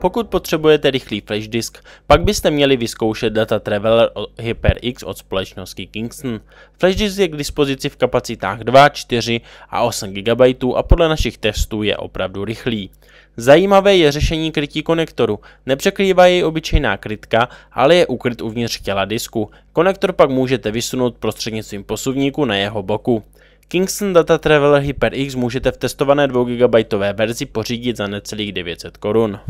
Pokud potřebujete rychlý flash disk, pak byste měli vyzkoušet data Traveler HyperX od společnosti Kingston. Flash disk je k dispozici v kapacitách 2, 4 a 8 GB a podle našich testů je opravdu rychlý. Zajímavé je řešení krytí konektoru. Nepřekrývá jej obyčejná krytka, ale je ukryt uvnitř těla disku. Konektor pak můžete vysunout prostřednictvím posuvníku na jeho boku. Kingston Data Traveler HyperX můžete v testované 2 GB verzi pořídit za necelých 900 korun.